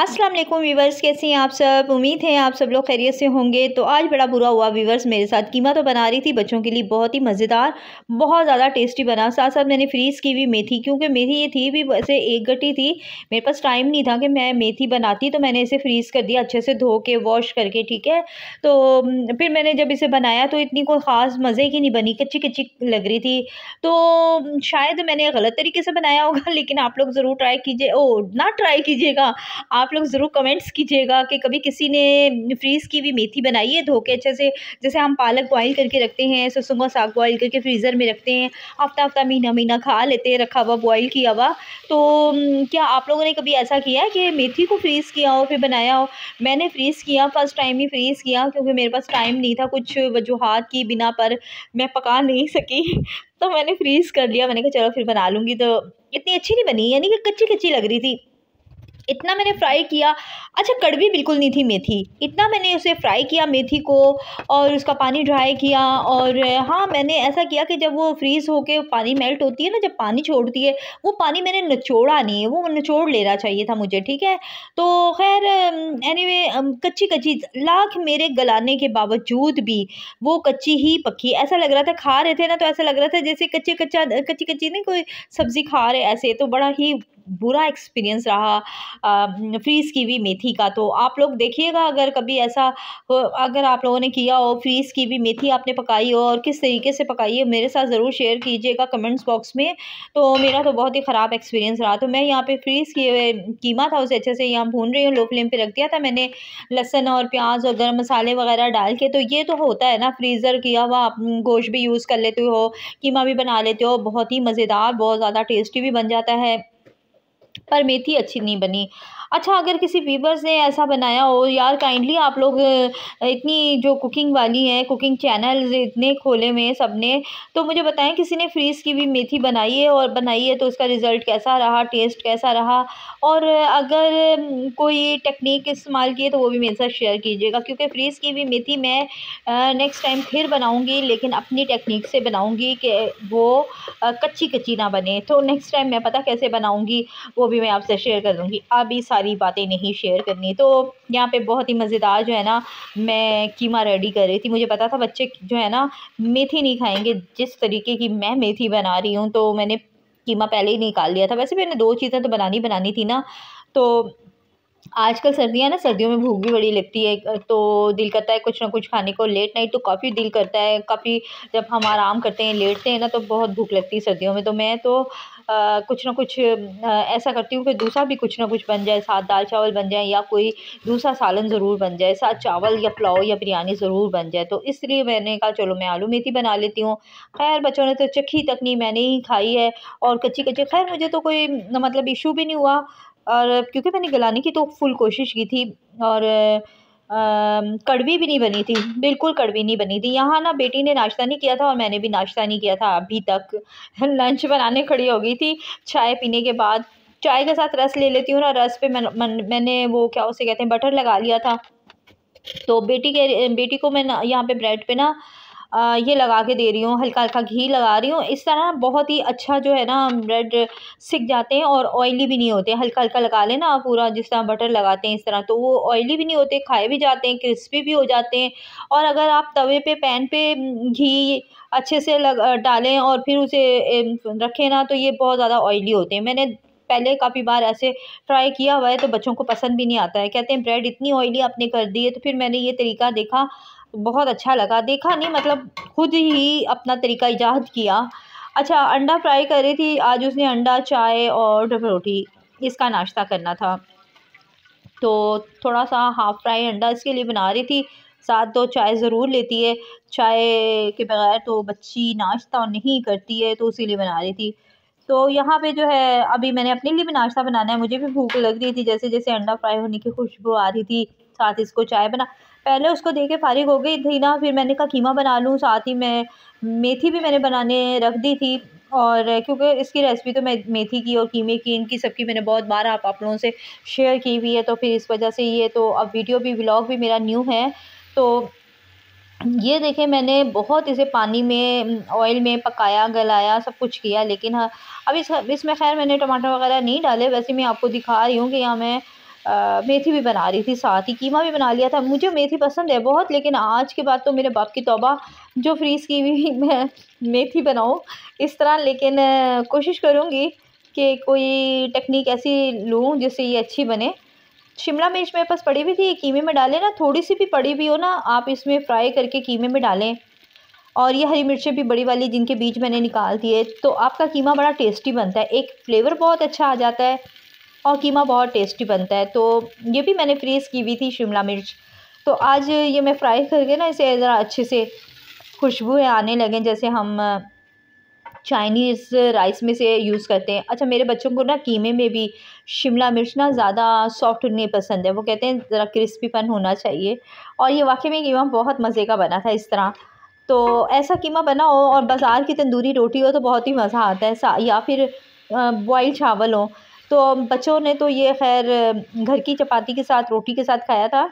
अस्सलाम वालेकुम वीवर्स कैसे हैं आप सब उम्मीद है आप सब लोग खैरियत से होंगे तो आज बड़ा बुरा हुआ वीवर्स मेरे साथ कीमा तो बना रही थी बच्चों के लिए बहुत ही मज़ेदार बहुत ज़्यादा टेस्टी बना साथ साथ मैंने फ्रीज़ की हुई मेथी क्योंकि मेथी ये थी भी वैसे एक गट्टी थी मेरे पास टाइम नहीं था कि मैं मेथी बनाती तो मैंने इसे फ्रीज़ कर दिया अच्छे से धो के वॉश करके ठीक है तो फिर मैंने जब इसे बनाया तो इतनी कोई ख़ास मज़े की नहीं बनी कच्ची कच्ची लग रही थी तो शायद मैंने गलत तरीके से बनाया होगा लेकिन आप लोग ज़रूर ट्राई कीजिए ओ ना ट्राई कीजिएगा आप लोग ज़रूर कमेंट्स कीजिएगा कि कभी किसी ने फ्रीज़ की हुई मेथी बनाई है धो के अच्छे से जैसे हम पालक बॉइल करके रखते हैं सरसों का साग बॉइल करके फ्रीज़र में रखते हैं हफ्ता हफ्ता महीना महीना खा लेते हैं रखा हुआ बॉइल किया हुआ तो क्या आप लोगों ने कभी ऐसा किया कि मेथी को फ्रीज़ किया हो फिर बनाया हो मैंने फ्रीज़ किया फ़र्स्ट टाइम ही फ्रीज़ किया क्योंकि मेरे पास टाइम नहीं था कुछ वजूहत की बिना पर मैं पका नहीं सकी तो मैंने फ्रीज़ कर लिया मैंने कहा चलो फिर बना लूँगी तो इतनी अच्छी नहीं बनी यानी कि कच्ची कच्ची लग रही थी इतना मैंने फ्राई किया अच्छा कड़वी बिल्कुल नहीं थी मेथी इतना मैंने उसे फ्राई किया मेथी को और उसका पानी ड्राई किया और हाँ मैंने ऐसा किया कि जब वो फ्रीज़ होके पानी मेल्ट होती है ना जब पानी छोड़ती है वो पानी मैंने नचोड़ा नहीं है वो नचोड़ लेना चाहिए था मुझे ठीक है तो खैर एनी anyway, कच्ची कच्ची लाख मेरे गलाने के बावजूद भी वो कच्ची ही पक्की ऐसा लग रहा था खा रहे थे ना तो ऐसा लग रहा था जैसे कच्चे कच्चा कच्ची कच्ची नहीं कोई सब्ज़ी खा रहे ऐसे तो बड़ा ही बुरा एक्सपीरियंस रहा फ्रीज़ की हुई मेथी का तो आप लोग देखिएगा अगर कभी ऐसा हो अगर आप लोगों ने किया हो फ्रीज़ की हुई मेथी आपने पकाई हो और किस तरीके से पकाई है मेरे साथ ज़रूर शेयर कीजिएगा कमेंट्स बॉक्स में तो मेरा तो बहुत ही ख़राब एक्सपीरियंस रहा तो मैं यहाँ पर फ्रीज़ किए हुए कीमा था उसे अच्छे से यहाँ भून रही हूँ लो फ्लेम पर रख दिया था मैंने लहसन और प्याज और गर्म मसाले वगैरह डाल के तो ये तो होता है ना फ्रीज़र किया हुआ आप गोश्त भी यूज़ कर लेते हो कीमा भी बना लेते हो बहुत ही मज़ेदार बहुत ज़्यादा टेस्टी भी बन जाता है पर मेथी अच्छी नहीं बनी अच्छा अगर किसी वीवर्स ने ऐसा बनाया हो यार काइंडली आप लोग इतनी जो कुकिंग वाली हैं कुकिंग चैनल इतने खोले हुए हैं सब ने तो मुझे बताएं किसी ने फ्रीज़ की भी मेथी बनाई है और बनाई है तो उसका रिज़ल्ट कैसा रहा टेस्ट कैसा रहा और अगर कोई टेक्निक इस्तेमाल की तो वो भी मेरे साथ शेयर कीजिएगा क्योंकि फ्रीज़ की भी मेथी मैं नेक्स्ट टाइम फिर बनाऊँगी लेकिन अपनी टेक्निक से बनाऊँगी कि वो कच्ची कच्ची ना बने तो नेक्स्ट टाइम मैं पता कैसे बनाऊँगी वो भी मैं आपसे शेयर कर दूँगी अभी सारी सारी बातें नहीं शेयर करनी तो यहाँ पे बहुत ही मज़ेदार जो है ना मैं कीमा रेडी कर रही थी मुझे पता था बच्चे जो है ना मेथी नहीं खाएंगे जिस तरीके की मैं मेथी बना रही हूँ तो मैंने कीमा पहले ही निकाल लिया था वैसे मैंने दो चीज़ें तो बनानी बनानी थी ना तो आजकल सर्दियाँ ना सर्दियों में भूख भी बड़ी लगती है तो दिल करता है कुछ ना कुछ खाने को लेट नाइट तो काफ़ी दिल करता है काफ़ी जब हम आराम करते हैं लेटते हैं ना तो बहुत भूख लगती है सर्दियों में तो मैं तो कुछ ना कुछ ऐसा करती हूँ कि दूसरा भी कुछ ना कुछ बन जाए साथ दाल चावल बन जाए या कोई दूसरा सालन ज़रूर बन जाए साथ चावल या पुलाव या बिरयानी ज़रूर बन जाए तो इसलिए मैंने कहा चलो मैं आलू मेथी बना लेती हूँ खैर बच्चों ने तो चखी तक नहीं मैंने ही खाई है और कच्ची कच्ची खैर मुझे तो कोई मतलब इशू भी नहीं हुआ और क्योंकि मैंने गलाने की तो फुल कोशिश की थी और कड़वी भी नहीं बनी थी बिल्कुल कड़वी नहीं बनी थी यहाँ ना बेटी ने नाश्ता नहीं किया था और मैंने भी नाश्ता नहीं किया था अभी तक लंच बनाने खड़ी हो गई थी चाय पीने के बाद चाय के साथ रस ले लेती हूँ ना रस पे मैं, मैं, मैंने वो क्या उसे कहते हैं बटर लगा लिया था तो बेटी के बेटी को मैं यहाँ पे ब्रेड पे ना ये लगा के दे रही हूँ हल्का हल्का घी लगा रही हूँ इस तरह बहुत ही अच्छा जो है ना ब्रेड सिक जाते हैं और ऑयली भी नहीं होते हल्का हल्का लगा लेना आप पूरा जिस तरह बटर लगाते हैं इस तरह तो वो ऑयली भी नहीं होते खाए भी जाते हैं क्रिस्पी भी हो जाते हैं और अगर आप तवे पे पैन पे घी अच्छे से लग डालें और फिर उसे रखें ना तो ये बहुत ज़्यादा ऑयली होते हैं मैंने पहले काफ़ी बार ऐसे ट्राई किया हुआ है तो बच्चों को पसंद भी नहीं आता है कहते हैं ब्रेड इतनी ऑयली आपने कर दी है तो फिर मैंने ये तरीका देखा बहुत अच्छा लगा देखा नहीं मतलब खुद ही अपना तरीका ईजाद किया अच्छा अंडा फ्राई कर रही थी आज उसने अंडा चाय और रोटी इसका नाश्ता करना था तो थोड़ा सा हाफ़ फ्राई अंडा इसके लिए बना रही थी साथ तो चाय ज़रूर लेती है चाय के बगैर तो बच्ची नाश्ता नहीं करती है तो उसी लिए बना रही थी तो यहाँ पे जो है अभी मैंने अपने लिए भी नाश्ता बनाना है मुझे भी भूख लग रही थी जैसे जैसे अंडा फ्राई होने की खुशबू आ रही थी साथ इसको चाय बना पहले उसको दे के फारिग हो गई थी ना फिर मैंने कहा कीमा बना लूँ साथ ही मैं मेथी भी मैंने बनाने रख दी थी और क्योंकि इसकी रेसिपी तो मैं मेथी की और कीमे की इनकी सबकी मैंने बहुत बार आप आप लोगों से शेयर की हुई है तो फिर इस वजह से ये तो अब वीडियो भी व्लॉग भी मेरा न्यू है तो ये देखें मैंने बहुत इसे पानी में ऑयल में पकाया गलाया सब कुछ किया लेकिन हाँ अब इस इसमें खैर मैंने टमाटर वगैरह नहीं डाले वैसे मैं आपको दिखा रही हूँ कि यहाँ मैं आ, मेथी भी बना रही थी साथ ही कीमा भी बना लिया था मुझे मेथी पसंद है बहुत लेकिन आज के बाद तो मेरे बाप की तोबा जो फ्रीज़ की हुई मैं मेथी बनाऊँ इस तरह लेकिन कोशिश करूँगी कि कोई टेक्निक ऐसी लूँ जिससे ये अच्छी बने शिमला मिर्च मेरे पास पड़ी हुई थी कीमे में डालें ना थोड़ी सी भी पड़ी हुई हो ना आप इसमें फ्राई करके कीमे में डालें और ये हरी मिर्चें भी बड़ी वाली जिनके बीज मैंने निकाल दिए तो आपका कीमा बड़ा टेस्टी बनता है एक फ्लेवर बहुत अच्छा आ जाता है और कीमा बहुत टेस्टी बनता है तो ये भी मैंने फ्रीज़ की हुई थी शिमला मिर्च तो आज ये मैं फ्राई करके ना इसे ज़रा अच्छे से खुशबू आने लगे जैसे हम चाइनीज़ राइस में से यूज़ करते हैं अच्छा मेरे बच्चों को ना कीमे में भी शिमला मिर्च ना ज़्यादा सॉफ्ट नहीं पसंद है वो कहते हैं ज़रा क्रिस्पीपन होना चाहिए और ये वाकई में कीमा बहुत मज़े का बना था इस तरह तो ऐसा कीमा बना हो और बाज़ार की तंदूरी रोटी हो तो बहुत ही मज़ा आता है या फिर बॉयल चावल हो तो बच्चों ने तो ये खैर घर की चपाती के साथ रोटी के साथ खाया था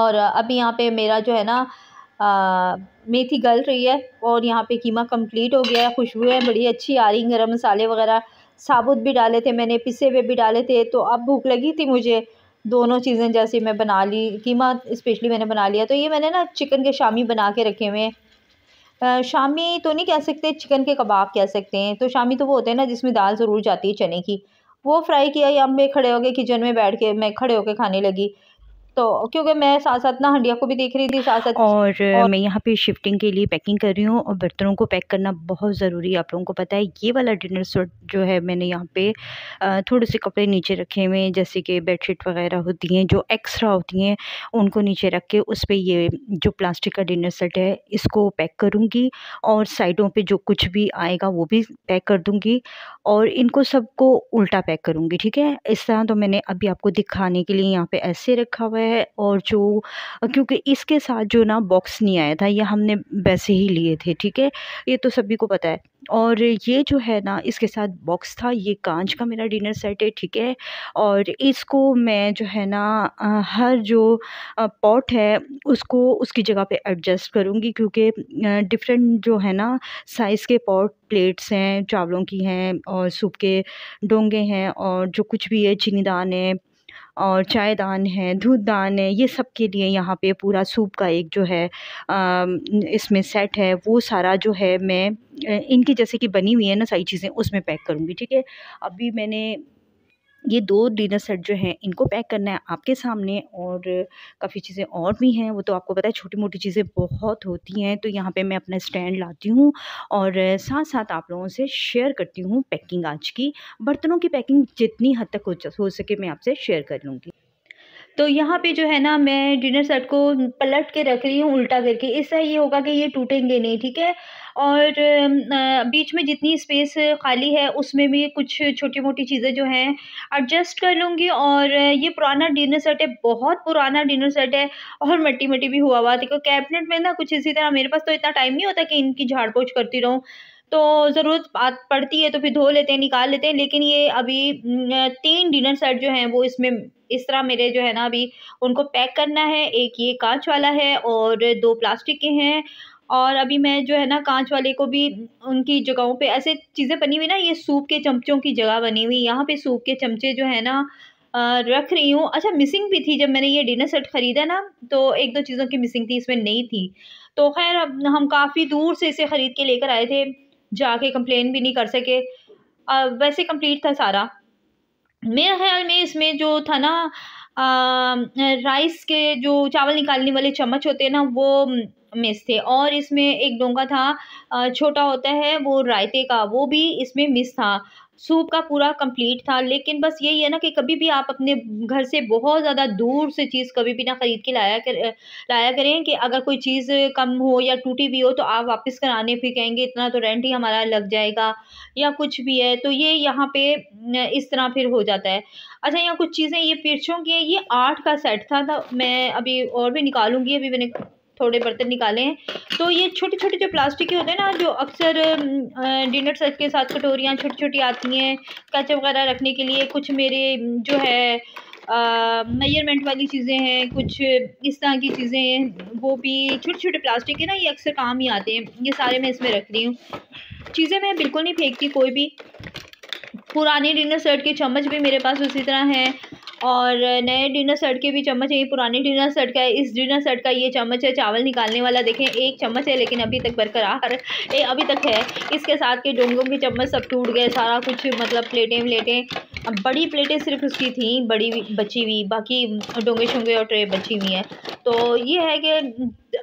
और अभी यहाँ पे मेरा जो है ना आ, मेथी गल रही है और यहाँ पे कीमा कंप्लीट हो गया है खुशबू है बड़ी अच्छी आ रही गर्म मसाले वगैरह साबुत भी डाले थे मैंने पिसे हुए भी डाले थे तो अब भूख लगी थी मुझे दोनों चीज़ें जैसे मैं बना ली कीमा स्पेशली मैंने बना लिया तो ये मैंने ना चिकन के शामी बना के रखे हुए हैं शामी तो नहीं कह सकते चिकन के कबाब कह सकते हैं तो शामी तो वो होते हैं ना जिसमें दाल ज़रूर जाती है चने की वो फ्राई किया या मैं खड़े हो गए किचन में बैठ के मैं खड़े होकर खाने लगी तो क्योंकि मैं साथ साथ ना हंडिया को भी देख रही थी साथ साथ और, और मैं यहाँ पे शिफ्टिंग के लिए पैकिंग कर रही हूँ और बर्तनों को पैक करना बहुत ज़रूरी है आप लोगों को पता है ये वाला डिनर सेट जो है मैंने यहाँ पे थोड़े से कपड़े नीचे रखे हुए हैं जैसे कि बेडशीट वगैरह होती हैं जो एक्स्ट्रा होती हैं उनको नीचे रख के उस पर ये जो प्लास्टिक का डिनर सेट है इसको पैक करूँगी और साइडों पर जो कुछ भी आएगा वो भी पैक कर दूँगी और इनको सबको उल्टा पैक करूँगी ठीक है इस तरह तो मैंने अभी आपको दिखाने के लिए यहाँ पर ऐसे रखा हुआ है है और जो क्योंकि इसके साथ जो ना बॉक्स नहीं आया था ये हमने वैसे ही लिए थे ठीक है ये तो सभी को पता है और ये जो है ना इसके साथ बॉक्स था ये कांच का मेरा डिनर सेट है ठीक है और इसको मैं जो है ना हर जो पॉट है उसको उसकी जगह पे एडजस्ट करूँगी क्योंकि डिफरेंट जो है ना साइज़ के पॉट प्लेट्स हैं चावलों की हैं और सूप के डोंगे हैं और जो कुछ भी है चीनीदान है और चायदान है दूधदान है ये सब के लिए यहाँ पे पूरा सूप का एक जो है इसमें सेट है वो सारा जो है मैं इनकी जैसे कि बनी हुई है ना सारी चीज़ें उसमें पैक करूँगी ठीक है अभी मैंने ये दो डिनर सेट जो हैं इनको पैक करना है आपके सामने और काफ़ी चीज़ें और भी हैं वो तो आपको पता है छोटी मोटी चीज़ें बहुत होती हैं तो यहाँ पे मैं अपना स्टैंड लाती हूँ और साथ साथ आप लोगों से शेयर करती हूँ पैकिंग आज की बर्तनों की पैकिंग जितनी हद तक हो सके मैं आपसे शेयर कर लूँगी तो यहाँ पे जो है ना मैं डिनर सेट को पलट के रख रही हूँ उल्टा करके इससे ये होगा कि ये टूटेंगे नहीं ठीक है और बीच में जितनी स्पेस खाली है उसमें भी कुछ छोटी मोटी चीज़ें जो हैं एडजस्ट कर लूँगी और ये पुराना डिनर सेट है बहुत पुराना डिनर सेट है और मट्टी मट्टी भी हुआ हुआ देखो कैबिनेट में ना कुछ इसी तरह मेरे पास तो इतना टाइम नहीं होता कि इनकी झाड़ पोछ करती रहूँ तो ज़रूरत पड़ती है तो फिर धो लेते हैं निकाल लेते हैं लेकिन ये अभी तीन डिनर सेट जो हैं वो इसमें इस तरह मेरे जो है ना अभी उनको पैक करना है एक ये कांच वाला है और दो प्लास्टिक के हैं और अभी मैं जो है ना कांच वाले को भी उनकी जगहों पे ऐसे चीज़ें बनी हुई ना ये सूप के चमचों की जगह बनी हुई यहाँ पे सूप के चमचे जो है ना रख रही हूँ अच्छा मिसिंग भी थी जब मैंने ये डिनर सेट ख़रीदा ना तो एक दो चीज़ों की मिसिंग थी इसमें नहीं थी तो खैर हम काफ़ी दूर से इसे ख़रीद के लेकर आए थे जाके कंप्लेन भी नहीं कर सके आ, वैसे कंप्लीट था सारा मेरा ख्याल में इसमें जो था ना आ, राइस के जो चावल निकालने वाले चम्मच होते हैं ना वो मिस थे और इसमें एक डोंगा था छोटा होता है वो रायते का वो भी इसमें मिस था सूप का पूरा कंप्लीट था लेकिन बस यही है ना कि कभी भी आप अपने घर से बहुत ज़्यादा दूर से चीज़ कभी भी ना ख़रीद के लाया कर लाया करें कि अगर कोई चीज़ कम हो या टूटी भी हो तो आप वापस कराने फिर कहेंगे इतना तो रेंट ही हमारा लग जाएगा या कुछ भी है तो ये यहाँ पे इस तरह फिर हो जाता है अच्छा यहाँ कुछ चीज़ें ये पिरछों की ये आठ का सेट था, था तो मैं अभी और भी निकालूंगी अभी मैंने थोड़े बर्तन निकाले हैं तो ये छोटे छोटे जो प्लास्टिक के होते हैं ना जो अक्सर डिनर सेट के साथ कटोरियाँ छोटी छोटी आती हैं कच वगैरह रखने के लिए कुछ मेरे जो है मेजरमेंट वाली चीज़ें हैं कुछ इस तरह की चीज़ें वो भी छोटे छोटे प्लास्टिक के ना ये अक्सर काम ही आते हैं ये सारे मैं इसमें रख रही हूँ चीज़ें मैं बिल्कुल नहीं फेंकती कोई भी पुराने डिनर सेट के चम्मच भी मेरे पास उसी तरह हैं और नए डिनर सेट के भी चम्मच है ये पुराने डिनर सेट का है इस डिनर सेट का ये चम्मच है चावल निकालने वाला देखें एक चम्मच है लेकिन अभी तक बरकरार ए अभी तक है इसके साथ के डोंगों के चम्मच सब टूट गए सारा कुछ मतलब प्लेटें व्लेटें अब बड़ी प्लेटें सिर्फ उसकी थी बड़ी बची हुई बाकी डोंगे शोंगे और ट्रे बची हुई हैं तो ये है कि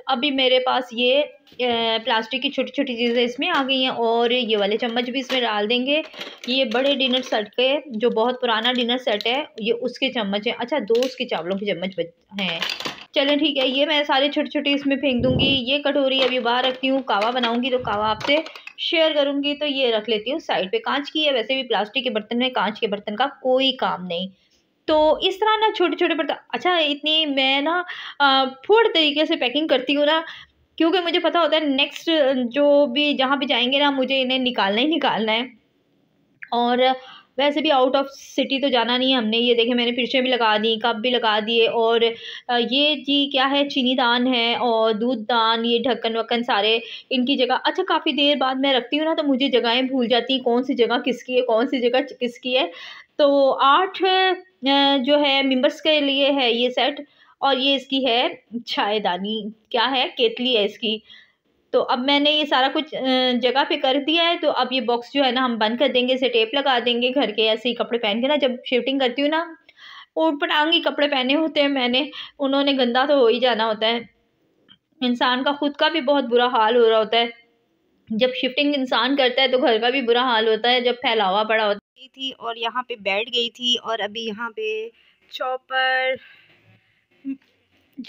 अभी मेरे पास ये प्लास्टिक की छोटी छोटी चीज़ें इसमें आ गई हैं और ये वाले चम्मच भी इसमें डाल देंगे ये बड़े डिनर सेट के जो बहुत पुराना डिनर सेट है ये उसके चम्मच हैं अच्छा दो उसके चावलों के चम्मच हैं चलें ठीक है ये मैं सारे छोटे छोटे इसमें फेंक दूंगी ये कटोरी अभी बाहर रखती हूँ कावा बनाऊँगी तो कावा आपसे शेयर करूंगी तो ये रख लेती हूँ साइड पे कांच की है वैसे भी प्लास्टिक के बर्तन में कांच के बर्तन का कोई काम नहीं तो इस तरह ना छोटे छोटे बर्तन अच्छा इतनी मैं ना फूड तरीके से पैकिंग करती हूँ ना क्योंकि मुझे पता होता है नेक्स्ट जो भी जहाँ भी जाएंगे ना मुझे इन्हें निकालना ही निकालना है और वैसे भी आउट ऑफ सिटी तो जाना नहीं है हमने ये देखे मैंने पिर्चें भी लगा दी कप भी लगा दिए और ये जी क्या है चीनी दान है और दूध दान ये ढक्कन वक्कन सारे इनकी जगह अच्छा काफ़ी देर बाद मैं रखती हूँ ना तो मुझे जगहें भूल जाती हैं कौन सी जगह किसकी है कौन सी जगह किसकी है तो आठ जो है मेम्बर्स के लिए है ये सेट और ये इसकी है छायेदानी क्या है केतली है इसकी तो अब मैंने ये सारा कुछ जगह पे कर दिया है तो अब ये बॉक्स जो है ना हम बंद कर देंगे इसे टेप लगा देंगे घर के ऐसे ही कपड़े पहन के ना जब शिफ्टिंग करती हूँ ना ऊपर आऊँगी कपड़े पहने होते हैं मैंने उन्होंने गंदा तो हो ही जाना होता है इंसान का खुद का भी बहुत बुरा हाल हो रहा होता है जब शिफ्टिंग इंसान करता है तो घर का भी बुरा हाल होता है जब फैलावा पड़ा होता थी और यहाँ पे बैठ गई थी और अभी यहाँ पे चॉपर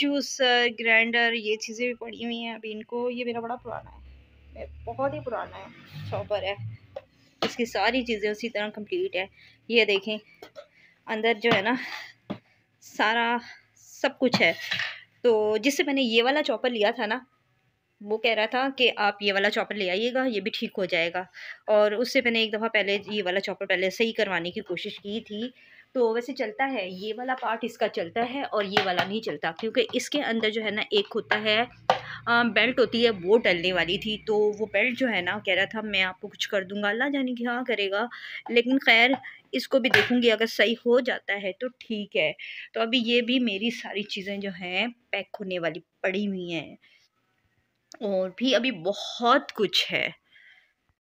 जूसर ग्राइंडर uh, ये चीज़ें भी पड़ी हुई हैं अभी इनको ये मेरा बड़ा पुराना है बहुत ही पुराना है शॉपर है इसकी सारी चीज़ें उसी तरह कंप्लीट है ये देखें अंदर जो है ना सारा सब कुछ है तो जिससे मैंने ये वाला चॉपर लिया था ना वो कह रहा था कि आप ये वाला चॉपर ले आइएगा ये भी ठीक हो जाएगा और उससे मैंने एक दफ़ा पहले ये वाला चॉपर पहले सही करवाने की कोशिश की थी तो वैसे चलता है ये वाला पार्ट इसका चलता है और ये वाला नहीं चलता क्योंकि इसके अंदर जो है ना एक होता है आ, बेल्ट होती है वो डलने वाली थी तो वो बेल्ट जो है ना कह रहा था मैं आपको कुछ कर दूंगा अल्लाह जाने की हाँ करेगा लेकिन खैर इसको भी देखूंगी अगर सही हो जाता है तो ठीक है तो अभी ये भी मेरी सारी चीज़ें जो हैं पैक होने वाली पड़ी हुई हैं और भी अभी बहुत कुछ है